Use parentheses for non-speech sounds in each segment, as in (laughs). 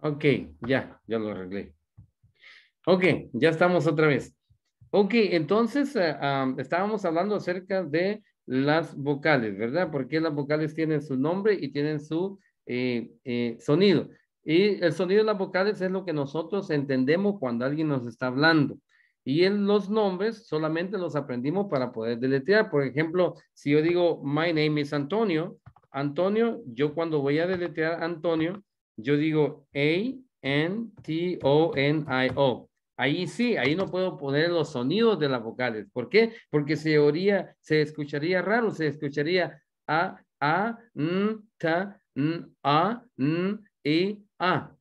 Ok, ya, ya lo arreglé. Ok, ya estamos otra vez. Ok, entonces eh, estábamos hablando acerca de las vocales, ¿verdad? Porque las vocales tienen su nombre y tienen su eh, eh, sonido. Y el sonido de las vocales es lo que nosotros entendemos cuando alguien nos está hablando. Y en los nombres solamente los aprendimos para poder deletrear. Por ejemplo, si yo digo, my name is Antonio, Antonio, yo cuando voy a deletrear Antonio, yo digo A-N-T-O-N-I-O. Ahí sí, ahí no puedo poner los sonidos de las vocales. ¿Por qué? Porque se oiría, se escucharía raro, se escucharía A, A, N, t N, A, N, e, A.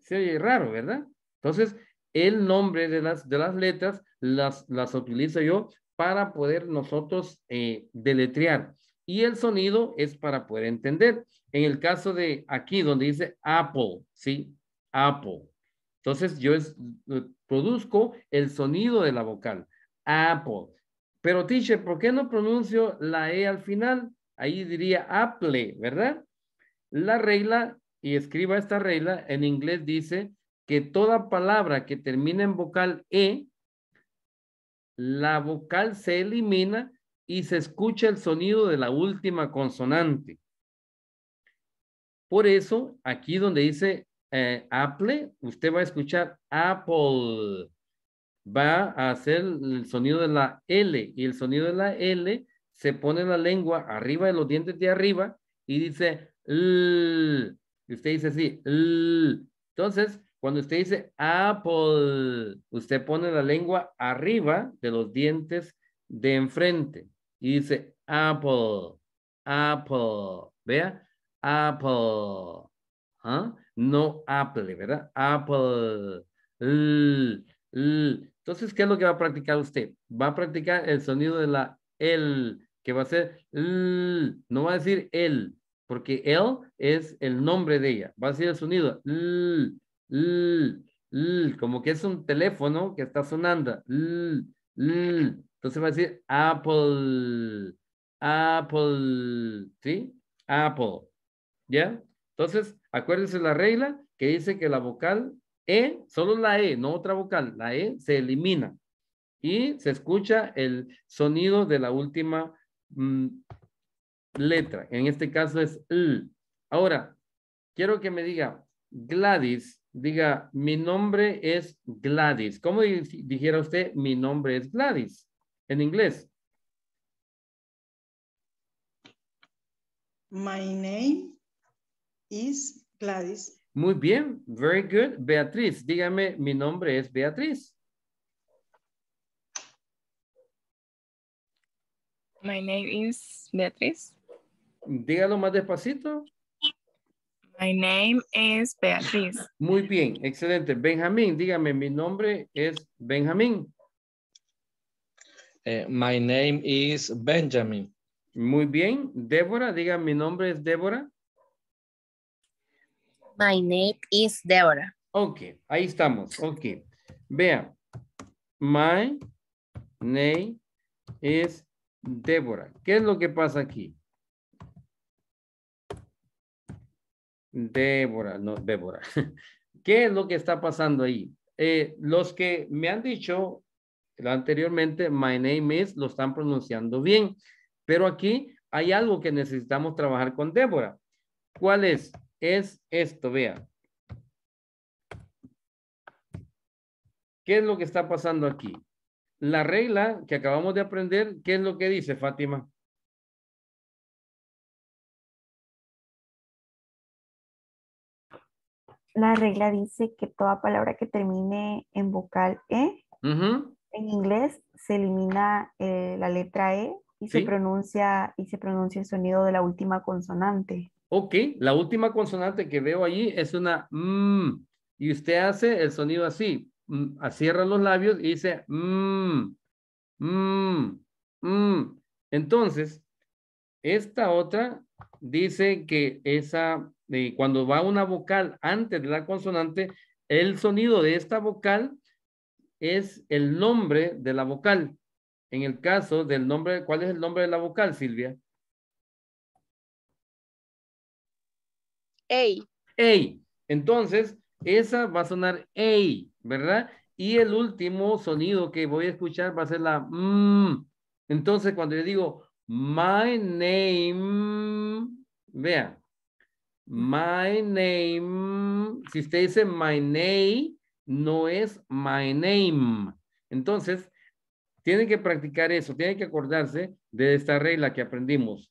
Se oye raro, ¿verdad? Entonces, el nombre de las, de las letras las, las utilizo yo para poder nosotros eh, deletrear y el sonido es para poder entender. En el caso de aquí donde dice Apple, ¿sí? Apple. Entonces yo eh, produzco el sonido de la vocal. Apple. Pero teacher, ¿por qué no pronuncio la E al final? Ahí diría Apple, ¿verdad? La regla, y escriba esta regla, en inglés dice que toda palabra que termina en vocal E, la vocal se elimina y se escucha el sonido de la última consonante. Por eso, aquí donde dice eh, Apple, usted va a escuchar Apple. Va a hacer el sonido de la L y el sonido de la L se pone la lengua arriba de los dientes de arriba y dice L. Y usted dice así, L. Entonces, cuando usted dice Apple, usted pone la lengua arriba de los dientes de enfrente. Y dice apple, apple. Vea, apple. ¿Ah? No apple, ¿verdad? Apple. L, l. Entonces, ¿qué es lo que va a practicar usted? Va a practicar el sonido de la L, que va a ser L. No va a decir L, porque L es el nombre de ella. Va a ser el sonido L, L, L, como que es un teléfono que está sonando. L, L. Entonces va a decir apple, apple, ¿sí? Apple, ¿ya? Entonces, acuérdense la regla que dice que la vocal E, solo la E, no otra vocal, la E se elimina y se escucha el sonido de la última mm, letra. En este caso es L. Ahora, quiero que me diga Gladys, diga mi nombre es Gladys. ¿Cómo dijera usted mi nombre es Gladys? en inglés? My name is Gladys. Muy bien, very good. Beatriz, dígame, mi nombre es Beatriz. My name is Beatriz. Dígalo más despacito. My name is Beatriz. Muy bien, excelente. Benjamín, dígame, mi nombre es Benjamín. Eh, my name is Benjamin. Muy bien. Débora, diga, mi nombre es Débora. My name is Débora. Ok, ahí estamos. Ok. Vean. My name is Débora. ¿Qué es lo que pasa aquí? Débora, no, Débora. (laughs) ¿Qué es lo que está pasando ahí? Eh, los que me han dicho anteriormente, my name is, lo están pronunciando bien. Pero aquí hay algo que necesitamos trabajar con Débora. ¿Cuál es? Es esto, vea. ¿Qué es lo que está pasando aquí? La regla que acabamos de aprender, ¿qué es lo que dice Fátima? La regla dice que toda palabra que termine en vocal E en inglés se elimina eh, la letra E y se pronuncia y se pronuncia el sonido de la última consonante. Ok, la última consonante que veo allí es una m mm, y usted hace el sonido así, mm, cierra los labios y dice m mmm, mmm. Mm. Entonces, esta otra dice que esa, eh, cuando va una vocal antes de la consonante, el sonido de esta vocal es el nombre de la vocal. En el caso del nombre, ¿cuál es el nombre de la vocal, Silvia? Ey. Ey. Entonces, esa va a sonar ey, ¿verdad? Y el último sonido que voy a escuchar va a ser la m mm. Entonces, cuando yo digo my name, vea, my name, si usted dice my name, no es my name. Entonces, tienen que practicar eso, tienen que acordarse de esta regla que aprendimos.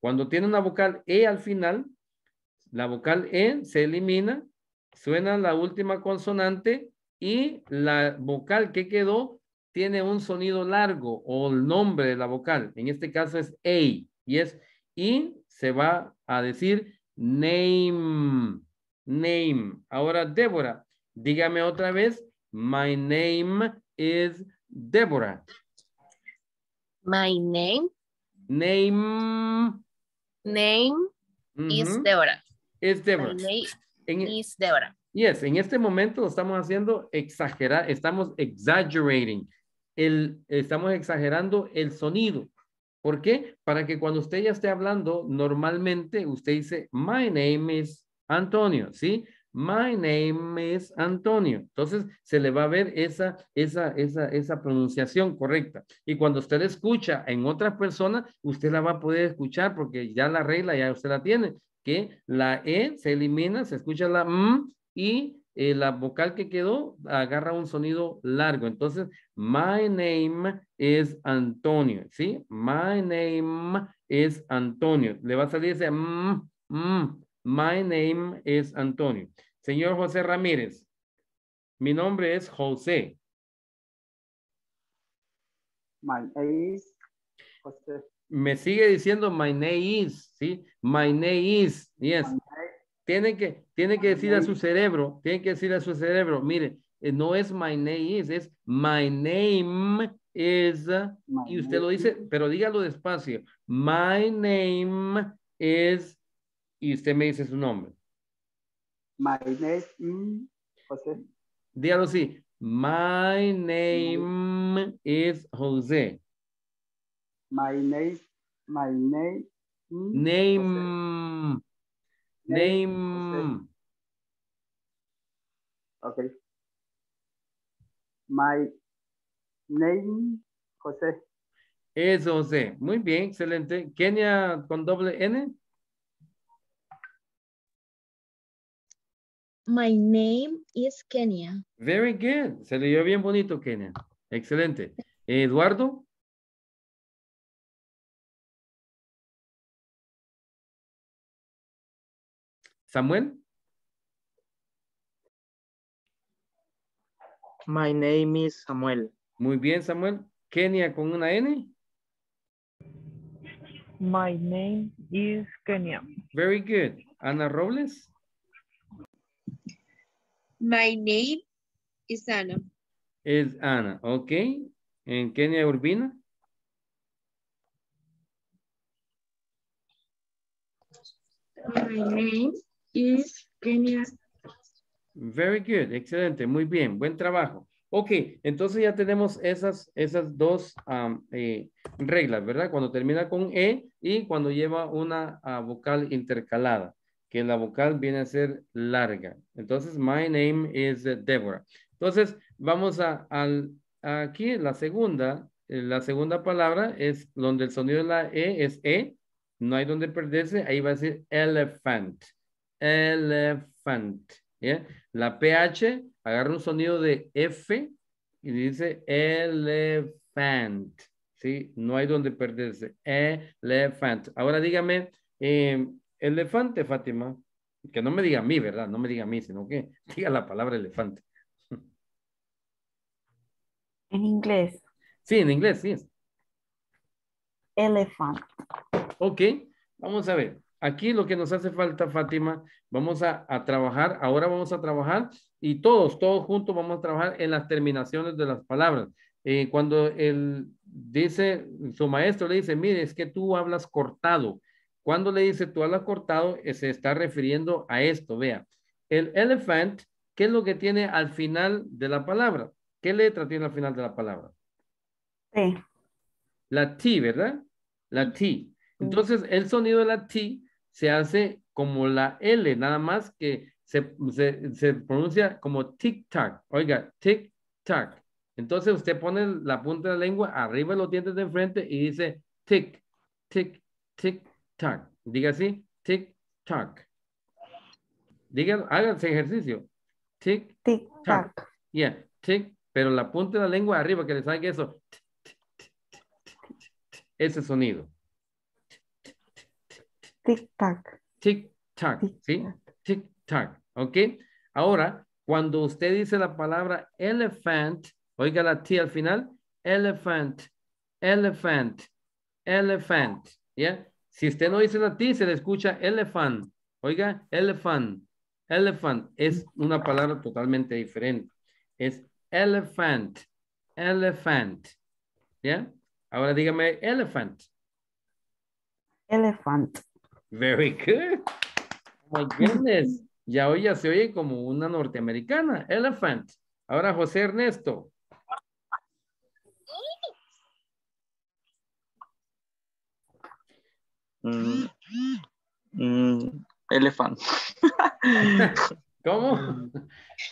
Cuando tiene una vocal E al final, la vocal E se elimina, suena la última consonante y la vocal que quedó tiene un sonido largo o el nombre de la vocal. En este caso es A y es y se va a decir name, name. Ahora, Débora, Dígame otra vez. My name is Deborah. My name. Name. Name is Deborah. Es Deborah. E- is Deborah. Yes, en este momento lo estamos haciendo exagerar, estamos exaggerating. El, estamos exagerando el sonido. ¿Por qué? Para que cuando usted ya esté hablando, normalmente usted dice, my name is Antonio, ¿sí? My name is Antonio. Entonces se le va a ver esa, esa, esa, esa pronunciación correcta. Y cuando usted escucha en otras personas, usted la va a poder escuchar porque ya la regla ya usted la tiene, que la E se elimina, se escucha la M y eh, la vocal que quedó agarra un sonido largo. Entonces, my name is Antonio, ¿sí? My name is Antonio. Le va a salir ese M, M. My name is Antonio. Señor José Ramírez, mi nombre es José. My name is José. Me sigue diciendo my name is, ¿sí? My name is, yes. que, que decir a su cerebro, tiene que decir a su cerebro, mire, eh, no es my name is, es my name is, ah, y usted lo dice, pero dígalo despacio, my name is y usted me dice su nombre. My name is mm, José. Dígalo así. My name is José. My name, my name. Mm, name. Name. My name, José. Es José. Muy bien, excelente. Kenia con doble N. My name is Kenia. Very good. Se dio bien bonito, Kenia. Excelente. Eduardo. Samuel. My name is Samuel. Muy bien, Samuel. Kenia con una N. My name is Kenia. Very good. Ana Robles. My name is Ana. Is Ana, ok. ¿En Kenia Urbina? My name is Kenya. Very good, excelente, muy bien, buen trabajo. Ok, entonces ya tenemos esas, esas dos eh, reglas, ¿verdad? Cuando termina con E y cuando lleva una ah, vocal intercalada que la vocal viene a ser larga. Entonces, my name is Deborah. Entonces, vamos a, aquí, la segunda, eh, la segunda palabra es donde el sonido de la E es E, no hay donde perderse, ahí va a decir elephant, elephant. La PH agarra un sonido de F y dice elephant, ¿sí? No hay donde perderse, elephant. Ahora dígame, eh, elefante, Fátima, que no me diga a mí, ¿verdad? No me diga a mí, sino que (laughs) diga la palabra elefante. En inglés. Sí, en inglés, sí. Elefante. Ok, vamos a ver. Aquí lo que nos hace falta, Fátima, vamos a, trabajar, ahora vamos a trabajar y todos, todos juntos vamos a trabajar en las terminaciones de las palabras. Eh, cuando él dice, su maestro le dice, mire, es que tú hablas cortado. Cuando le dice tú has cortado, eh, se está refiriendo a esto. Vea, el elephant, ¿qué es lo que tiene al final de la palabra? ¿Qué letra tiene al final de la palabra? T. La T, ¿verdad? La T. Entonces, el sonido de la T se hace como la L, nada más que se, pronuncia como tic-tac. Oiga, tic-tac. Entonces, usted pone la punta de la lengua arriba de los dientes de enfrente y dice tic, tic, tic, Diga así, tic, tac. Diga, háganse ejercicio. Tic, tic, tac. Yeah, tic, pero la punta de la lengua arriba que le salga eso. Ese sonido. Tic, tac. Tic, tac. ¿Sí? Tic, tac. ¿Ok? Ahora, cuando usted dice la palabra elephant, oiga la T al final, elephant, elephant, elephant, ¿ya? Si usted no dice latín, se le escucha elephant. Oiga, elephant. Elephant es una palabra totalmente diferente. Es elephant. Elephant. ¿Ya? Ahora dígame elephant. Elephant. Very good. Oh my goodness. (laughs) Ya hoy ya se oye como una norteamericana. Elephant. Ahora José Ernesto. Mm, mm, elefante. (laughs) ¿Cómo?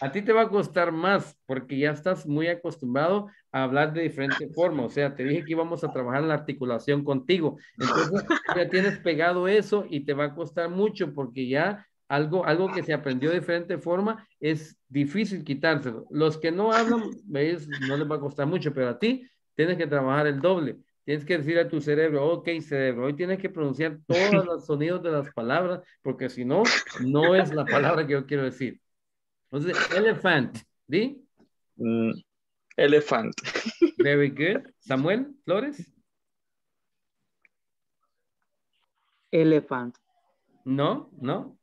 A ti te va a costar más porque ya estás muy acostumbrado a hablar de diferente forma. O sea, te dije que íbamos a trabajar la articulación contigo. Entonces, ya tienes pegado eso y te va a costar mucho porque ya algo, algo que se aprendió de diferente forma es difícil quitárselo. Los que no hablan, no les va a costar mucho, pero a ti tienes que trabajar el doble. Tienes que decir a tu cerebro, ok, cerebro, hoy tienes que pronunciar (laughs) todos los sonidos de las palabras, porque si no, no es la palabra que yo quiero decir. Entonces, elephant, ¿di? Mm, elephant. (laughs) Very good. Samuel Flores. Elephant. No, no.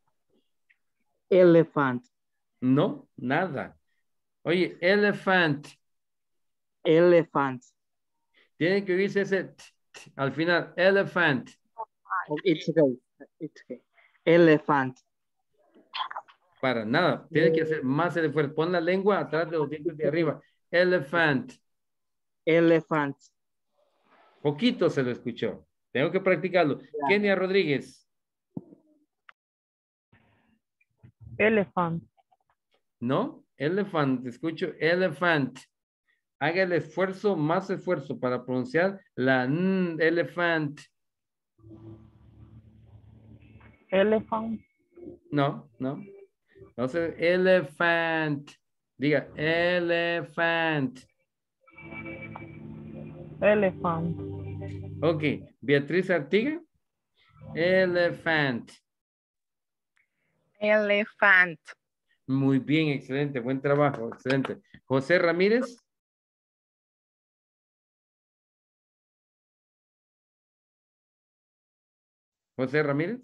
Elephant. No, nada. Oye, elephant. Elephant. Tiene que oírse ese al final. Elephant. Oh, okay. okay. Elephant. Para nada. Tiene que hacer más el esfuerzo. Pon la lengua atrás de los dientes de arriba. Elephant. Elephant. Poquito se lo escuchó. Tengo que practicarlo. Kenia Rodríguez. Elephant. No, elephant. Escucho elephant haga el esfuerzo, más esfuerzo para pronunciar la elephant. Elephant. No, no. Entonces, elephant. Diga, elephant. Elephant. Ok, Beatriz Artiga. Elephant. Elephant. Muy bien, excelente, buen trabajo, excelente. José Ramírez. José Ramírez.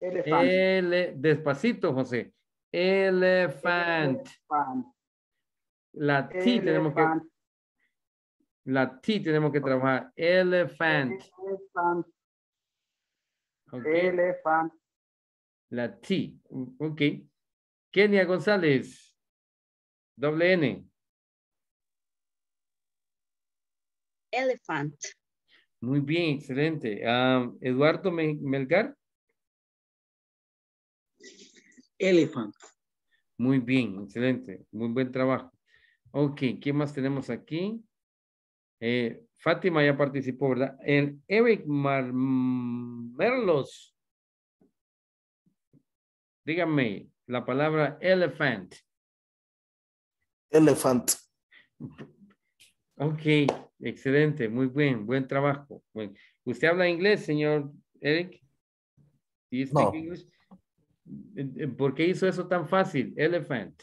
Elefante. despacito, José. Elefante. La T tenemos que... La T tenemos que trabajar. Elefante. Elefante. La T. Ok. Kenia González. Doble N. Elefante. Muy bien, excelente. Ah, Eduardo Melgar. Elephant. Muy bien, excelente. Muy buen trabajo. Ok, ¿qué más tenemos aquí? Eh, Fátima ya participó, ¿verdad? El Eric Mar Dígame la palabra elephant. Elephant. Ok, excelente, muy bien, buen trabajo. ¿Usted habla inglés, señor Eric? ¿Por qué hizo eso tan fácil? Elephant.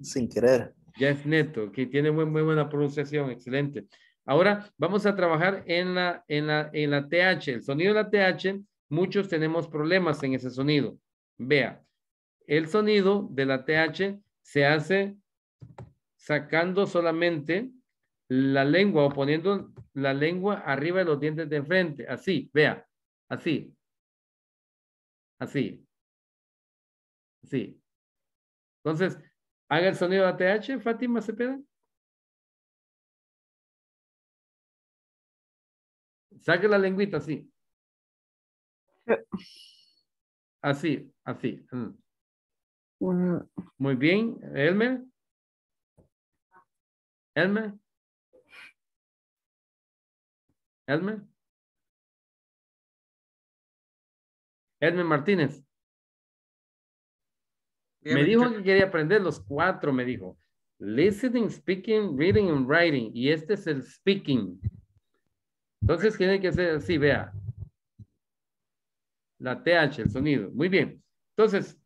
Sin querer. Ya es neto, que tiene muy, muy buena pronunciación, excelente. Ahora vamos a trabajar en la, en, la, en la TH. El sonido de la TH, muchos tenemos problemas en ese sonido. Vea, el sonido de la TH se hace sacando solamente la lengua o poniendo la lengua arriba de los dientes de enfrente. Así, vea, así. Así. Así. Entonces, haga el sonido de ATH, Fátima Cepeda. Saque la lengüita así. Así, así. Mm. Muy bien, Elmer. Elmer. Elmer. Elmer Martínez. Me dijo que quería aprender los cuatro, me dijo. Listening, speaking, reading and writing. Y este es el speaking. Entonces tiene que ser así, vea. La TH, el sonido. Muy bien. Entonces,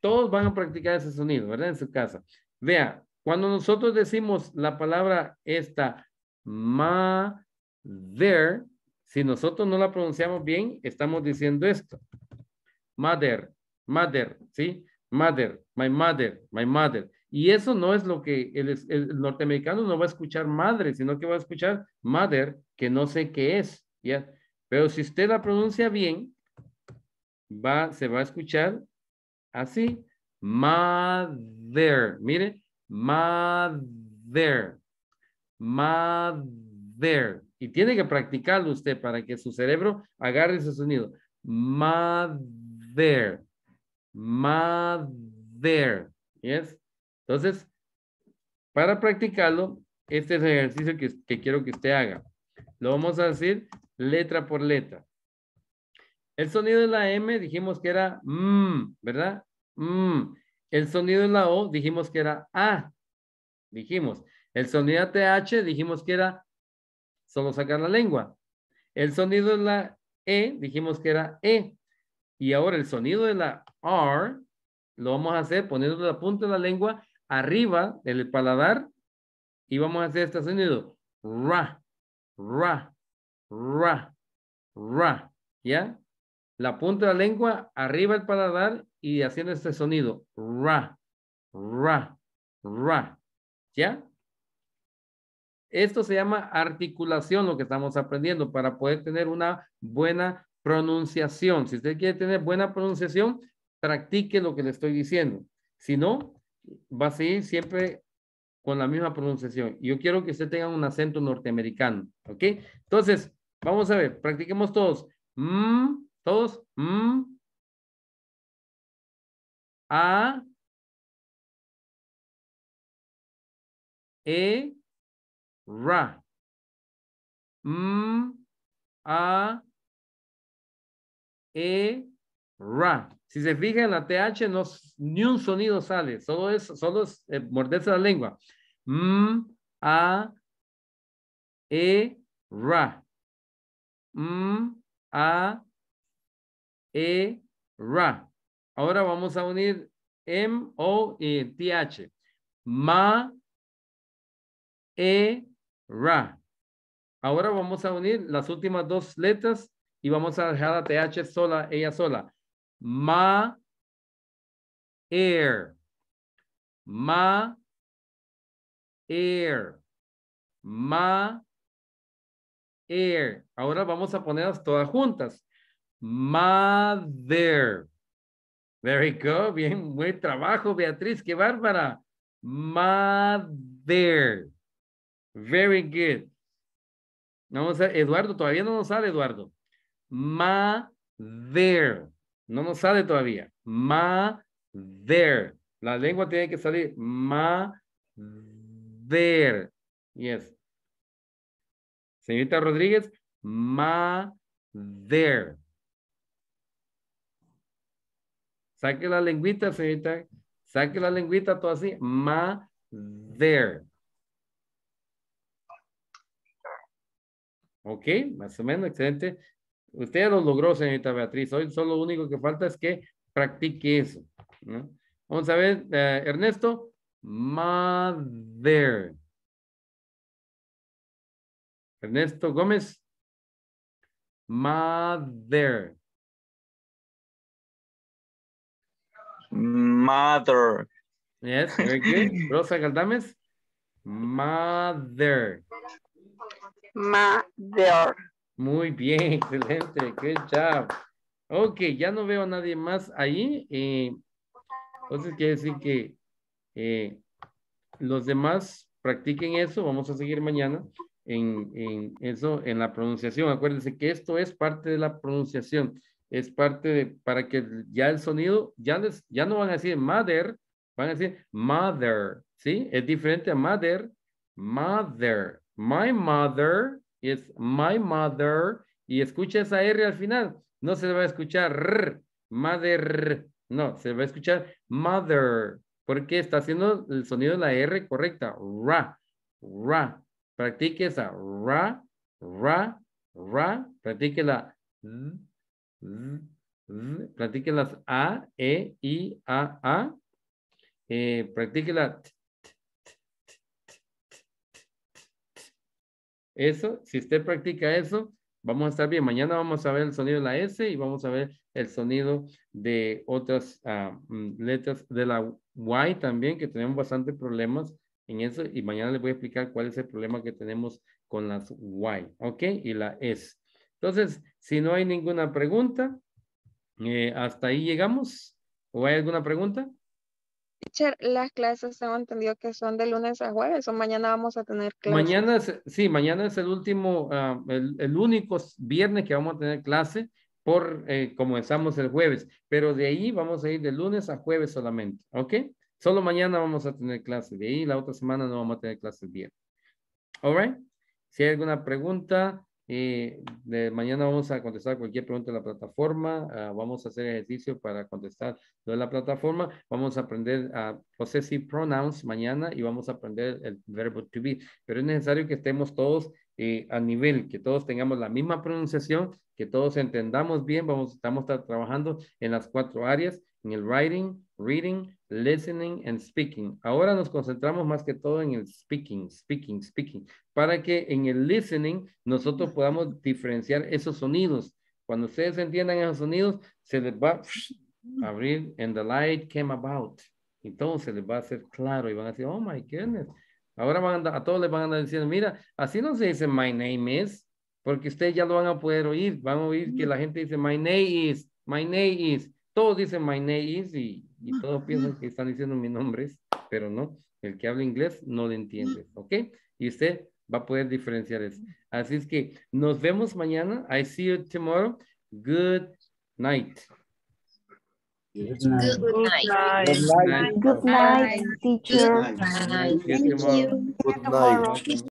todos van a practicar ese sonido, ¿verdad? En su casa. Vea, cuando nosotros decimos la palabra esta, mother, si nosotros no la pronunciamos bien, estamos diciendo esto. Mother, mother, ¿sí? Mother, my mother, my mother. Y eso no es lo que el, norteamericano no va a escuchar madre, sino que va a escuchar mother, que no sé qué es, ¿ya? Pero si usted la pronuncia bien, va, se va a escuchar así, mother. Mire, Mother. Mother. Y tiene que practicarlo usted para que su cerebro agarre ese sonido. Mother. Mother. Yes. Entonces, para practicarlo, este es el ejercicio que, quiero que usted haga. Lo vamos a decir letra por letra. El sonido de la M dijimos que era mmm, ¿verdad? Mmm. El sonido de la O dijimos que era A. Dijimos. El sonido de la TH dijimos que era solo sacar la lengua. El sonido de la E dijimos que era E. Y ahora el sonido de la R lo vamos a hacer poniendo la punta de la lengua arriba del paladar y vamos a hacer este sonido. Ra, ra, ra, ra. ¿Ya? la punta de la lengua arriba el paladar y haciendo este sonido. Ra, ra, ra. ¿Ya? Esto se llama articulación, lo que estamos aprendiendo, para poder tener una buena pronunciación. Si usted quiere tener buena pronunciación, practique lo que le estoy diciendo. Si no, va a seguir siempre con la misma pronunciación. Yo quiero que usted tenga un acento norteamericano, ¿ok? Entonces, vamos a ver, practiquemos todos. Todos. M. Mm, a. E. Ra. M. Mm, a. E. Ra. Si se fija en la TH no, ni un sonido sale, solo es, solo es eh, morderse la lengua. M, mm, A, E, Ra. M, A, e, E-R ra. Ahora vamos a unir M, O y e TH. Ma, E, E-R ra. Ahora vamos a unir las últimas dos letras y vamos a dejar a TH sola, ella sola. Ma, air. E-R. Ma, air. Ma, air. Ahora vamos a ponerlas todas juntas. Mother. Very good. Bien, buen trabajo, Beatriz. Qué bárbara. Mother. Very good. Vamos a, Eduardo, todavía no nos sale, Eduardo. Mother. No nos sale todavía. Mother. La lengua tiene que salir. Mother. Yes. Señorita Rodríguez, mother. Saque la lengüita, señorita. Saque la lengüita, todo así. there. Ok, más o menos, excelente. Usted lo logró, señorita Beatriz. Hoy solo lo único que falta es que practique eso. Vamos a ver, eh, Ernesto. Ernesto. Mother. Ernesto Gómez. Mother. Mother. Yes, very good. (laughs) Rosa Galdames. Mother. Mother. Muy bien, (laughs) excelente. Good job. Ok, ya no veo a nadie más ahí. Eh, entonces quiere decir que eh, los demás practiquen eso. Vamos a seguir mañana en, en eso, en la pronunciación. Acuérdense que esto es parte de la pronunciación es parte de, para que ya el sonido, ya, ya no van a decir mother, van a decir mother, ¿sí? Es diferente a mother, mother. My mother es my mother y escucha esa R al final. No se va a escuchar r, mother, no, se va a escuchar mother, porque está haciendo el sonido de la R correcta, ra, ra. Practique esa ra, ra, ra, practique la Practique las A, E, I, A, A. Eh, Practique la t, t, t, Eso, si usted practica eso, vamos a estar bien. Mañana vamos a ver el sonido de la S y vamos a ver el sonido de otras ah, mm, letras de la Y también, que tenemos bastante problemas en eso. Y mañana les voy a explicar cuál es el problema que tenemos con las Y, ¿ok? Y la S. Entonces, si no hay ninguna pregunta, eh, hasta ahí llegamos. ¿O hay alguna pregunta? las clases han entendido que son de lunes a jueves o mañana vamos a tener clases. Mañana, es, sí, mañana es el último, ah, el, único viernes que vamos a tener clase por, eh, comenzamos el jueves, pero de ahí vamos a ir de lunes a jueves solamente, ¿ok? Solo mañana vamos a tener clase, de ahí la otra semana no vamos a tener clases viernes. All right. Si hay alguna pregunta, y mañana vamos a contestar cualquier pregunta de la plataforma, ah, vamos a hacer ejercicio para contestar lo de la plataforma, vamos a aprender a possessive pronouns mañana y vamos a aprender el verbo to be, pero es necesario que estemos todos eh, a nivel, que todos tengamos la misma pronunciación, que todos entendamos bien, vamos, estamos trabajando en las cuatro áreas en el writing, reading, listening and speaking. Ahora nos concentramos más que todo en el speaking, speaking, speaking, para que en el listening nosotros podamos diferenciar esos sonidos. Cuando ustedes entiendan esos sonidos, se les va a abrir and the light came about. Entonces les va a ser claro y van a decir, oh my goodness. Ahora van a, a todos les van a andar diciendo, mira, así no se dice my name is, porque ustedes ya lo van a poder oír. Van a oír que la gente dice my name is, my name is todos dicen my name is y, (laughs) todos piensan que están diciendo mi nombre pero no, el que habla inglés no lo entiende, (laughs) ¿ok? Y usted va a poder diferenciar eso. Así es que nos vemos mañana. I see you tomorrow. Good night. Good night. Good night. Good night, Good night teacher. Good night. Good night.